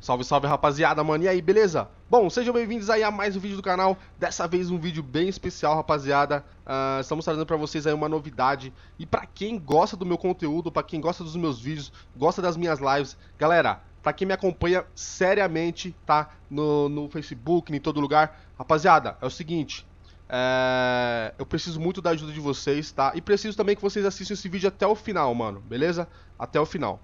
Salve, salve rapaziada, mano, e aí, beleza? Bom, sejam bem-vindos aí a mais um vídeo do canal, dessa vez um vídeo bem especial, rapaziada uh, Estamos trazendo pra vocês aí uma novidade E pra quem gosta do meu conteúdo, pra quem gosta dos meus vídeos, gosta das minhas lives Galera, pra quem me acompanha seriamente, tá? No, no Facebook, em todo lugar Rapaziada, é o seguinte, é... Eu preciso muito da ajuda de vocês, tá? E preciso também que vocês assistam esse vídeo até o final, mano, beleza? Até o final.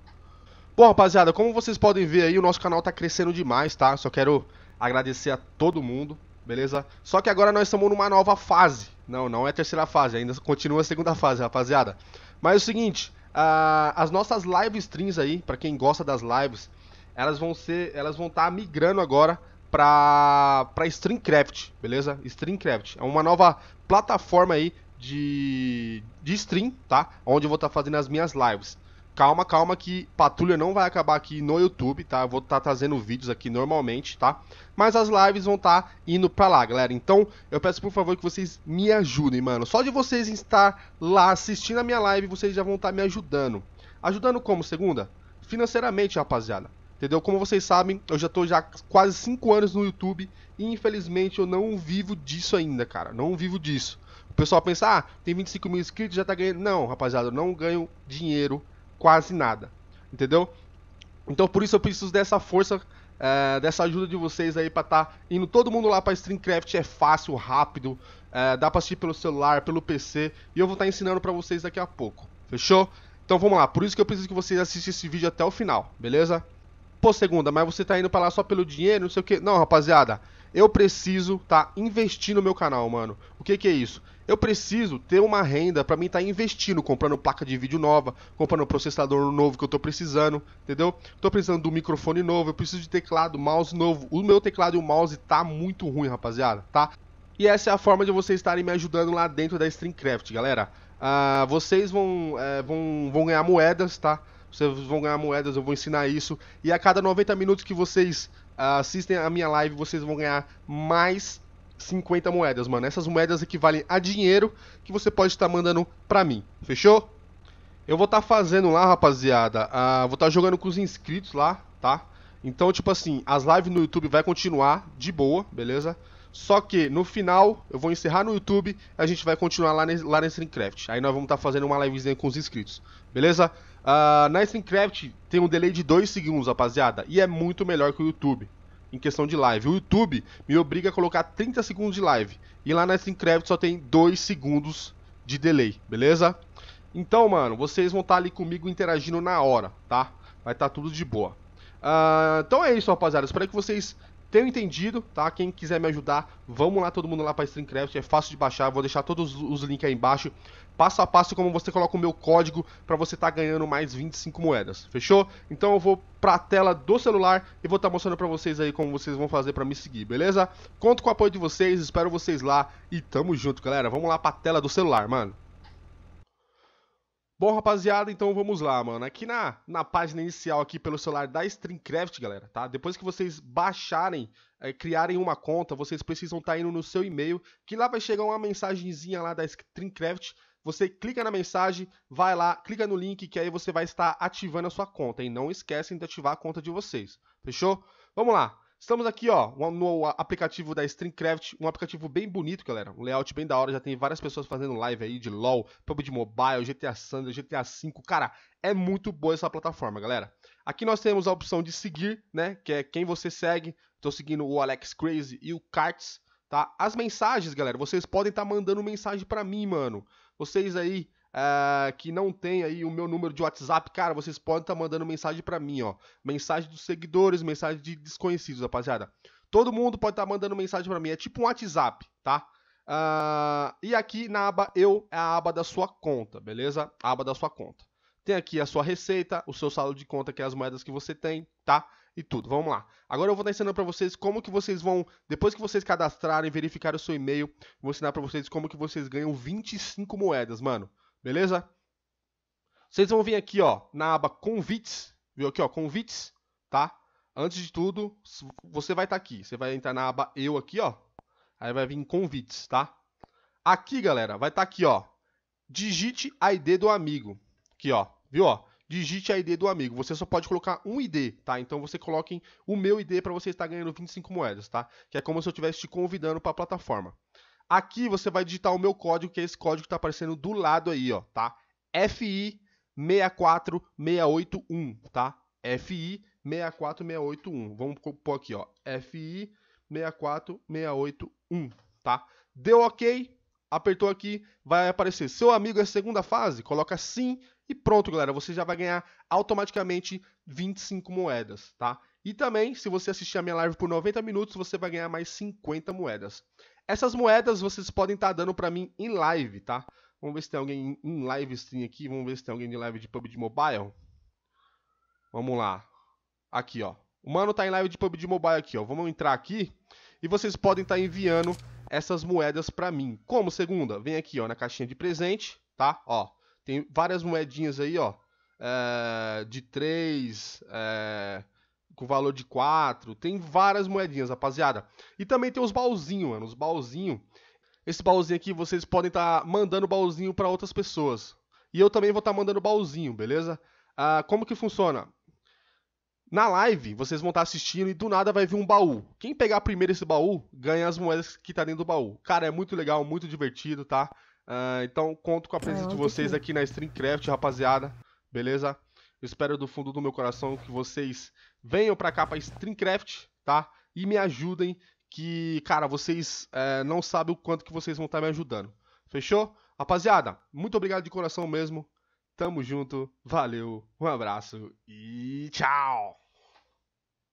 Bom, rapaziada, como vocês podem ver aí, o nosso canal tá crescendo demais, tá? Só quero agradecer a todo mundo, beleza? Só que agora nós estamos numa nova fase. Não, não é terceira fase, ainda continua a segunda fase, rapaziada. Mas é o seguinte, uh, as nossas live streams aí, para quem gosta das lives, elas vão ser, elas vão estar tá migrando agora para para Streamcraft, beleza? Streamcraft é uma nova plataforma aí de de stream, tá? Onde eu vou estar tá fazendo as minhas lives calma, calma que Patrulha não vai acabar aqui no YouTube, tá? Eu vou estar tá trazendo vídeos aqui normalmente, tá? Mas as lives vão estar tá indo pra lá, galera. Então, eu peço por favor que vocês me ajudem, mano. Só de vocês estar lá assistindo a minha live, vocês já vão estar tá me ajudando. Ajudando como, segunda? Financeiramente, rapaziada. Entendeu? Como vocês sabem, eu já tô já quase 5 anos no YouTube e infelizmente eu não vivo disso ainda, cara. Não vivo disso. O pessoal pensa, ah, tem 25 mil inscritos, já tá ganhando. Não, rapaziada, eu não ganho dinheiro quase nada. Entendeu? Então por isso eu preciso dessa força, uh, dessa ajuda de vocês aí pra tá indo todo mundo lá pra Streamcraft. É fácil, rápido, uh, dá pra assistir pelo celular, pelo PC. E eu vou estar tá ensinando pra vocês daqui a pouco. Fechou? Então vamos lá, por isso que eu preciso que vocês assistam esse vídeo até o final, beleza? Pô, segunda, mas você tá indo pra lá só pelo dinheiro, não sei o que. Não, rapaziada eu preciso tá investir no meu canal, mano. O que que é isso? Eu preciso ter uma renda para mim estar tá investindo, comprando placa de vídeo nova, comprando processador novo que eu tô precisando, entendeu? Tô precisando do microfone novo, eu preciso de teclado, mouse novo. O meu teclado e o mouse tá muito ruim, rapaziada, tá? E essa é a forma de vocês estarem me ajudando lá dentro da Streamcraft, galera. Ah, vocês vão, é, vão, vão ganhar moedas, tá? Vocês vão ganhar moedas, eu vou ensinar isso. E a cada 90 minutos que vocês assistem a minha live, vocês vão ganhar mais 50 moedas, mano. Essas moedas equivalem a dinheiro que você pode estar tá mandando pra mim. Fechou? Eu vou estar tá fazendo lá, rapaziada. Uh, vou estar tá jogando com os inscritos lá, tá? Então, tipo assim, as lives no YouTube vai continuar de boa, beleza? Só que no final, eu vou encerrar no YouTube a gente vai continuar lá, lá na Streamcraft. Aí nós vamos estar tá fazendo uma livezinha com os inscritos, beleza? Uh, na Streamcraft tem um delay de 2 segundos, rapaziada, e é muito melhor que o YouTube em questão de live. O YouTube me obriga a colocar 30 segundos de live, e lá na Streamcraft só tem 2 segundos de delay, beleza? Então, mano, vocês vão estar tá ali comigo interagindo na hora, tá? Vai estar tá tudo de boa. Uh, então é isso, rapaziada. Espero que vocês tenho entendido, tá? Quem quiser me ajudar, vamos lá todo mundo lá para Streamcraft, é fácil de baixar, vou deixar todos os links aí embaixo, passo a passo como você coloca o meu código para você estar tá ganhando mais 25 moedas. Fechou? Então eu vou para a tela do celular e vou estar tá mostrando para vocês aí como vocês vão fazer para me seguir, beleza? Conto com o apoio de vocês, espero vocês lá e tamo junto, galera. Vamos lá para a tela do celular, mano. Bom, rapaziada, então vamos lá, mano. Aqui na, na página inicial aqui pelo celular da Streamcraft, galera, tá? Depois que vocês baixarem, é, criarem uma conta, vocês precisam estar tá indo no seu e-mail, que lá vai chegar uma mensagenzinha lá da Streamcraft. Você clica na mensagem, vai lá, clica no link, que aí você vai estar ativando a sua conta. E não esquecem de ativar a conta de vocês, fechou? Vamos lá. Estamos aqui, ó, no aplicativo da Streamcraft, um aplicativo bem bonito, galera. Um layout bem da hora, já tem várias pessoas fazendo live aí de LoL, PUBG Mobile, GTA Sandra, GTA V. Cara, é muito boa essa plataforma, galera. Aqui nós temos a opção de seguir, né, que é quem você segue. Estou seguindo o Alex Crazy e o Karts, tá? As mensagens, galera, vocês podem estar tá mandando mensagem para mim, mano. Vocês aí uh, que não tem aí o meu número de WhatsApp, cara, vocês podem estar tá mandando mensagem para mim, ó. Mensagem dos seguidores, mensagem de desconhecidos, rapaziada. Todo mundo pode estar tá mandando mensagem para mim, é tipo um WhatsApp, tá? Uh, e aqui na aba Eu é a aba da sua conta, beleza? A aba da sua conta. Tem aqui a sua receita, o seu saldo de conta, que é as moedas que você tem, tá? E tudo. Vamos lá. Agora eu vou estar ensinando para vocês como que vocês vão, depois que vocês cadastrarem, verificar o seu e-mail, vou ensinar para vocês como que vocês ganham 25 moedas, mano. Beleza? Vocês vão vir aqui, ó, na aba convites, viu aqui, ó, convites, tá? Antes de tudo, você vai estar tá aqui. Você vai entrar na aba eu aqui, ó. Aí vai vir convites, tá? Aqui, galera, vai estar tá aqui, ó. Digite a ID do amigo. Aqui, ó. Viu, ó? digite a ID do amigo. Você só pode colocar um ID, tá? Então você coloque o meu ID para você estar ganhando 25 moedas, tá? Que é como se eu estivesse te convidando para a plataforma. Aqui você vai digitar o meu código, que é esse código que está aparecendo do lado aí, ó, tá? FI 64681, tá? FI 64681. Vamos pôr aqui, ó. FI 64681, tá? Deu OK, apertou aqui, vai aparecer. Seu amigo é segunda fase? Coloca sim e pronto, galera. Você já vai ganhar automaticamente 25 moedas, tá? E também, se você assistir a minha live por 90 minutos, você vai ganhar mais 50 moedas. Essas moedas vocês podem estar tá dando para mim em live, tá? Vamos ver se tem alguém em live stream aqui. Vamos ver se tem alguém de live de PUBG Mobile. Vamos lá. Aqui, ó. O mano tá em live de PUBG Mobile aqui, ó. Vamos entrar aqui e vocês podem estar tá enviando essas moedas para mim. Como segunda? Vem aqui, ó, na caixinha de presente, tá? Ó, tem várias moedinhas aí, ó. É, de três é, com valor de 4. Tem várias moedinhas, rapaziada. E também tem os baúzinhos, mano. Os baúzinhos. Esse baúzinho aqui, vocês podem estar tá mandando baúzinho para outras pessoas. E eu também vou estar tá mandando baúzinho, beleza? Ah, como que funciona? Na live, vocês vão estar tá assistindo e do nada vai vir um baú. Quem pegar primeiro esse baú, ganha as moedas que tá dentro do baú. Cara, é muito legal, muito divertido, tá? Ah, então, conto com a ah, presença é, de vocês aqui na Streamcraft, rapaziada. Beleza? espero do fundo do meu coração que vocês venham para cá para Streamcraft, tá? E me ajudem, que, cara, vocês é, não sabem o quanto que vocês vão estar tá me ajudando. Fechou? Rapaziada, muito obrigado de coração mesmo. Tamo junto, valeu, um abraço e tchau!